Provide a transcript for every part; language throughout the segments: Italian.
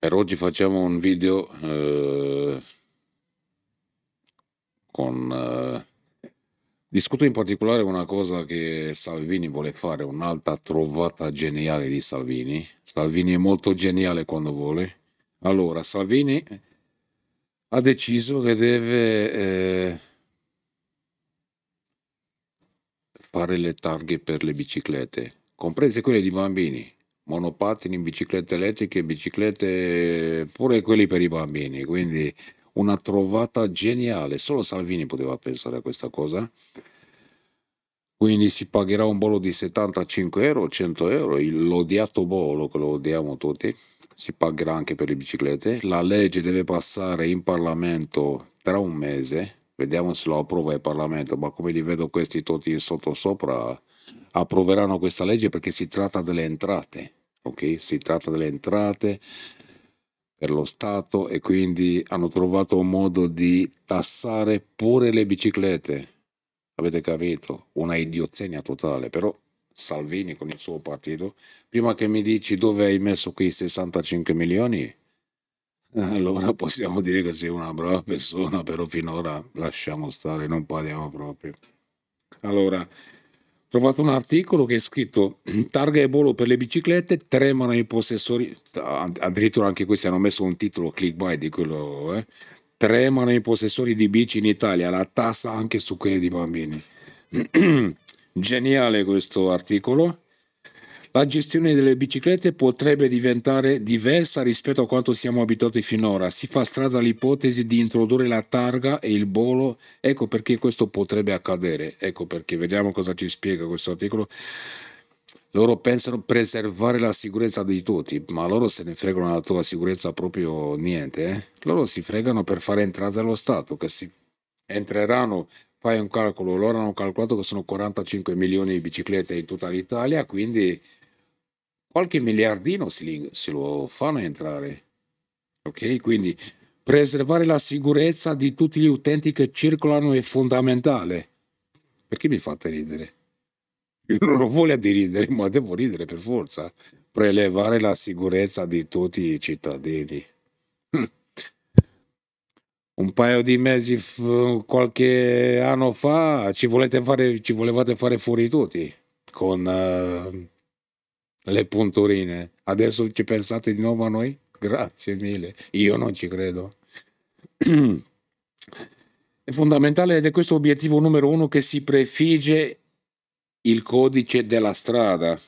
Per oggi facciamo un video eh, con... Eh, discuto in particolare una cosa che Salvini vuole fare, un'altra trovata geniale di Salvini. Salvini è molto geniale quando vuole. Allora, Salvini ha deciso che deve eh, fare le targhe per le biciclette, comprese quelle di bambini monopattini, biciclette elettriche, biciclette pure quelli per i bambini, quindi una trovata geniale, solo Salvini poteva pensare a questa cosa. Quindi si pagherà un bollo di 75 euro, 100 euro, l'odiato bollo che lo odiamo tutti, si pagherà anche per le biciclette. La legge deve passare in Parlamento tra un mese, vediamo se lo approva il Parlamento, ma come li vedo questi tutti sotto sopra, approveranno questa legge perché si tratta delle entrate, ok? Si tratta delle entrate per lo Stato e quindi hanno trovato un modo di tassare pure le biciclette. Avete capito? Una idiozenia totale, però Salvini con il suo partito, prima che mi dici dove hai messo quei 65 milioni, allora possiamo dire che sei una brava persona, però finora lasciamo stare, non parliamo proprio. Allora, trovato un articolo che è scritto targa e volo per le biciclette tremano i possessori addirittura anche questi hanno messo un titolo clickbait di quello eh? tremano i possessori di bici in Italia la tassa anche su quelli di bambini geniale questo articolo la gestione delle biciclette potrebbe diventare diversa rispetto a quanto siamo abituati finora. Si fa strada l'ipotesi di introdurre la targa e il bolo, ecco perché questo potrebbe accadere. Ecco perché vediamo cosa ci spiega questo articolo. Loro pensano preservare la sicurezza di tutti, ma loro se ne fregano la tua sicurezza proprio niente. Eh? Loro si fregano per fare entrare lo Stato, che si entreranno fai un calcolo, loro hanno calcolato che sono 45 milioni di biciclette in tutta l'Italia, quindi qualche miliardino se lo fanno entrare. Ok? Quindi preservare la sicurezza di tutti gli utenti che circolano è fondamentale. Perché mi fate ridere? Io non ho voglia di ridere, ma devo ridere per forza. Prelevare la sicurezza di tutti i cittadini. Un paio di mesi, qualche anno fa, ci, fare, ci volevate fare fuori tutti con... Uh, le punturine. Adesso ci pensate di nuovo a noi? Grazie mille, io non ci credo. È fondamentale ed è questo obiettivo numero uno che si prefigge il codice della strada.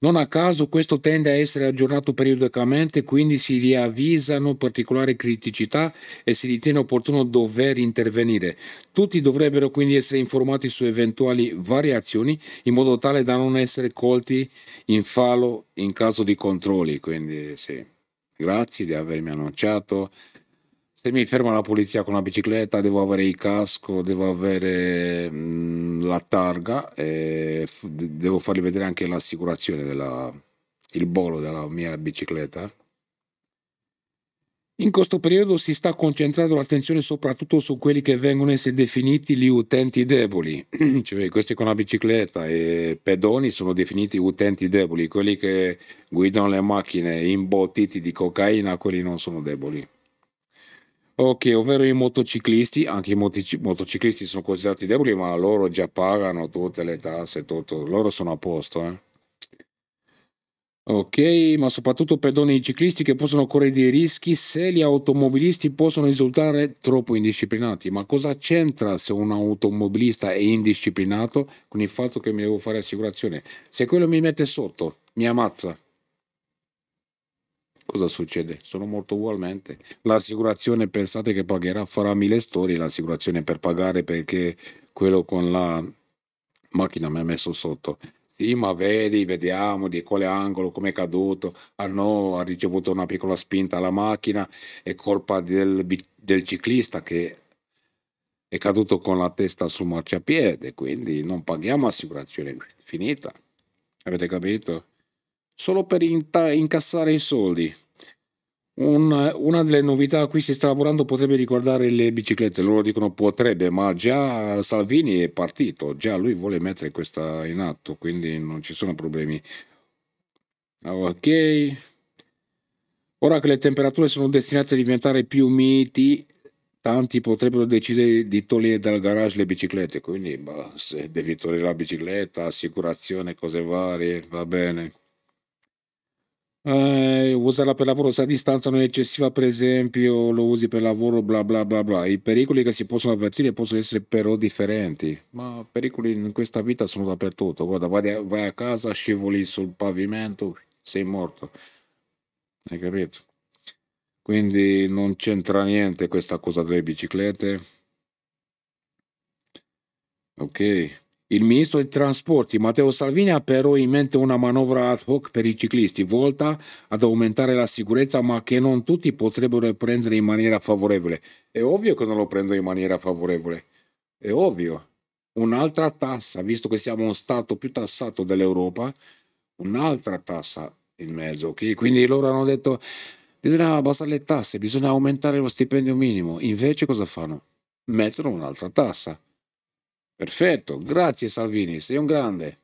Non a caso questo tende a essere aggiornato periodicamente, quindi si riavvisano particolari criticità e si ritiene opportuno dover intervenire. Tutti dovrebbero quindi essere informati su eventuali variazioni in modo tale da non essere colti in fallo in caso di controlli. Quindi sì. Grazie di avermi annunciato se mi ferma la polizia con la bicicletta devo avere il casco, devo avere mh, la targa e f- devo fargli vedere anche l'assicurazione, della, il bollo della mia bicicletta. In questo periodo si sta concentrando l'attenzione soprattutto su quelli che vengono essere definiti gli utenti deboli, cioè questi con la bicicletta e pedoni sono definiti utenti deboli, quelli che guidano le macchine imbottiti di cocaina, quelli non sono deboli. Ok, ovvero i motociclisti, anche i motociclisti sono considerati deboli, ma loro già pagano tutte le tasse, tutto, loro sono a posto. Eh? Ok, ma soprattutto perdoni i ciclisti che possono correre dei rischi se gli automobilisti possono risultare troppo indisciplinati. Ma cosa c'entra se un automobilista è indisciplinato con il fatto che mi devo fare assicurazione? Se quello mi mette sotto, mi ammazza cosa succede? Sono morto ugualmente. L'assicurazione, pensate che pagherà, farà mille storie l'assicurazione per pagare perché quello con la macchina mi ha messo sotto. Sì, ma vedi, vediamo di quale angolo, come è caduto. Ah no, ha ricevuto una piccola spinta alla macchina, è colpa del, del ciclista che è caduto con la testa sul marciapiede, quindi non paghiamo assicurazione, finita. Avete capito? solo per incassare i soldi. Un, una delle novità a cui si sta lavorando potrebbe riguardare le biciclette, loro dicono potrebbe, ma già Salvini è partito, già lui vuole mettere questa in atto, quindi non ci sono problemi. Ok. Ora che le temperature sono destinate a diventare più miti, tanti potrebbero decidere di togliere dal garage le biciclette, quindi bah, se devi togliere la bicicletta, assicurazione, cose varie, va bene eh, usarla per lavoro se la distanza non è eccessiva, per esempio, lo usi per lavoro, bla bla bla bla. I pericoli che si possono avvertire possono essere però differenti, ma pericoli in questa vita sono dappertutto. Guarda, vai a, vai a casa, scivoli sul pavimento, sei morto. Hai capito? Quindi non c'entra niente questa cosa delle biciclette. Ok. Il ministro dei trasporti Matteo Salvini ha però in mente una manovra ad hoc per i ciclisti, volta ad aumentare la sicurezza, ma che non tutti potrebbero prendere in maniera favorevole. È ovvio che non lo prendo in maniera favorevole. È ovvio. Un'altra tassa, visto che siamo uno stato più tassato dell'Europa, un'altra tassa in mezzo, ok? Quindi loro hanno detto bisogna abbassare le tasse, bisogna aumentare lo stipendio minimo. Invece cosa fanno? Mettono un'altra tassa Perfetto, grazie Salvini, sei un grande.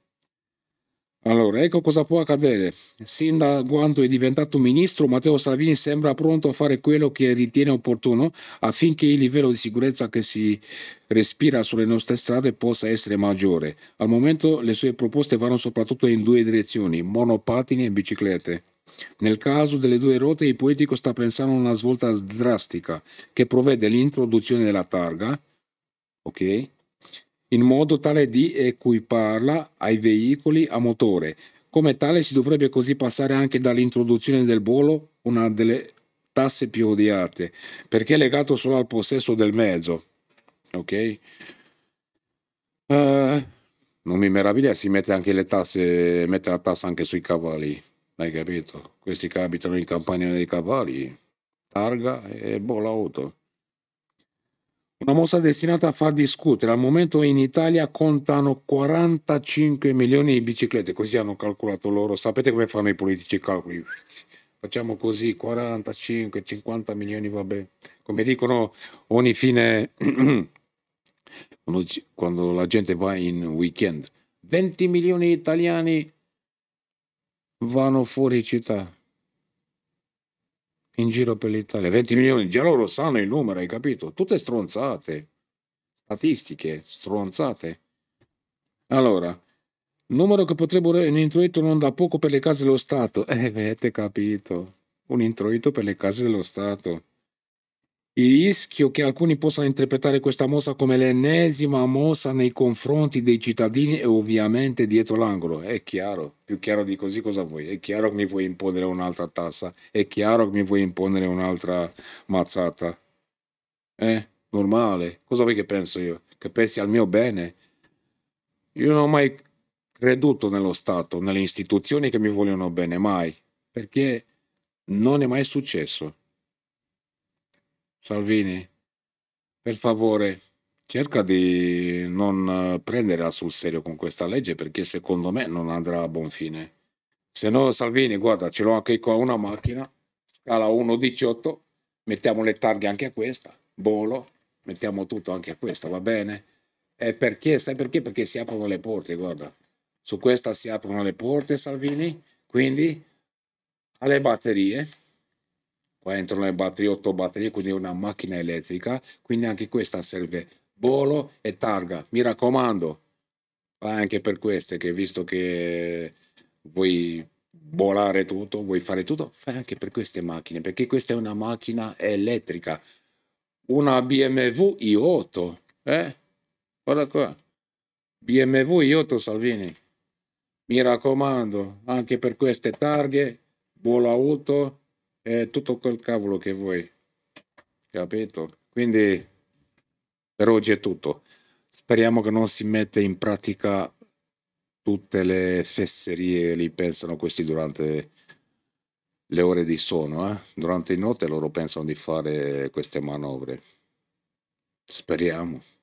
Allora, ecco cosa può accadere. Sin da quando è diventato ministro, Matteo Salvini sembra pronto a fare quello che ritiene opportuno affinché il livello di sicurezza che si respira sulle nostre strade possa essere maggiore. Al momento le sue proposte vanno soprattutto in due direzioni, monopatini e biciclette. Nel caso delle due ruote, il politico sta pensando a una svolta drastica che provvede all'introduzione della targa, ok? in modo tale di equiparla ai veicoli a motore. Come tale si dovrebbe così passare anche dall'introduzione del volo, una delle tasse più odiate, perché è legato solo al possesso del mezzo. Ok? Uh, non mi meraviglia, si mette anche le tasse, mette la tassa anche sui cavalli, hai capito? Questi che abitano in campagna dei cavalli, targa e bolla auto. Una mossa destinata a far discutere. Al momento in Italia contano 45 milioni di biciclette, così hanno calcolato loro. Sapete come fanno i politici i calcoli? Facciamo così, 45, 50 milioni, vabbè. Come dicono ogni fine, quando la gente va in weekend, 20 milioni di italiani vanno fuori città in giro per l'Italia. 20 milioni, già loro sanno il numero, hai capito? Tutte stronzate, statistiche, stronzate. Allora, numero che potrebbe essere un introito non da poco per le case dello Stato. Eh, avete capito, un introito per le case dello Stato. Il rischio che alcuni possano interpretare questa mossa come l'ennesima mossa nei confronti dei cittadini è ovviamente dietro l'angolo, è chiaro, più chiaro di così cosa vuoi, è chiaro che mi vuoi imponere un'altra tassa, è chiaro che mi vuoi imponere un'altra mazzata. Eh, normale, cosa vuoi che penso io? Che pensi al mio bene? Io non ho mai creduto nello Stato, nelle istituzioni che mi vogliono bene, mai, perché non è mai successo. Salvini, per favore, cerca di non eh, prenderla sul serio con questa legge perché secondo me non andrà a buon fine. Se no, Salvini, guarda, ce l'ho anche qua una macchina, scala 1,18, mettiamo le targhe anche a questa, volo, mettiamo tutto anche a questa, va bene? E perché? Sai perché? Perché si aprono le porte, guarda. Su questa si aprono le porte, Salvini, quindi alle batterie qua entrano le batterie 8 batterie quindi una macchina elettrica quindi anche questa serve bolo e targa mi raccomando fai anche per queste che visto che vuoi volare tutto vuoi fare tutto fai anche per queste macchine perché questa è una macchina elettrica una BMW i8 eh guarda qua BMW i8 Salvini mi raccomando anche per queste targhe volo auto e tutto quel cavolo che vuoi. Capito? Quindi per oggi è tutto. Speriamo che non si mette in pratica tutte le fesserie li pensano questi durante le ore di sonno. Eh? Durante la notte loro pensano di fare queste manovre. Speriamo.